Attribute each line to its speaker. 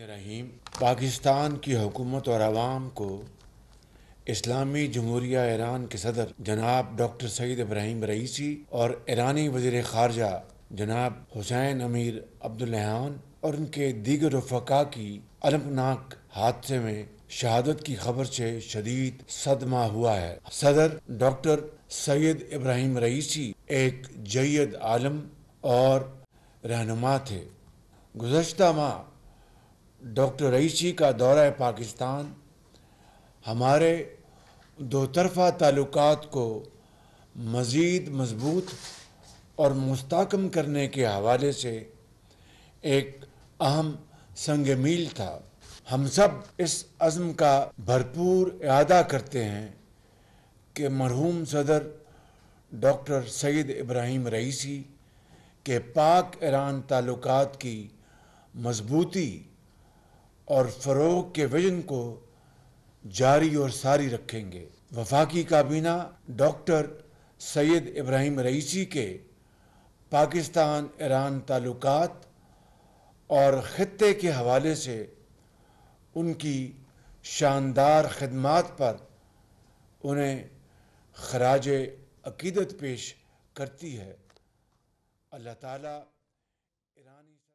Speaker 1: रहीम पाकिस्तान की हुकूमत और आवाम को इस्लामी जमहूरिया ईरान के सदर जनाब डॉक्टर सईद इब्राहिम रईसी और ईरानी वजीर खारजा जनाब हुसैन अमीर अब्दुल्हान और उनके दीगर रफका की अलमनाक हादसे में शहादत की खबर से शदीद सदमा हुआ है सदर डॉक्टर सैयद इब्राहिम रईसी एक जैद आलम और रहनुमा थे गुजशत माह डॉक्टर रईसी का दौरा पाकिस्तान हमारे दो तरफ़ा ताल्लुक को मज़ीद मजबूत और मुस्तकम करने के हवाले से एक अहम संग मील था हम सब इस अज़म का भरपूर अदा करते हैं कि मरहूम सदर डॉक्टर सैद इब्राहिम रईसी के पाक ईरान ताल्लुक की मजबूती और फरोग के विजन को जारी और सारी रखेंगे वफाकी काबीना डॉक्टर सैयद इब्राहिम रईसी के पाकिस्तान ईरान ताल्लुक और ख़त्े के हवाले से उनकी शानदार खदमात पर उन्हें खराज अकीदत पेश करती है अल्लाह ताला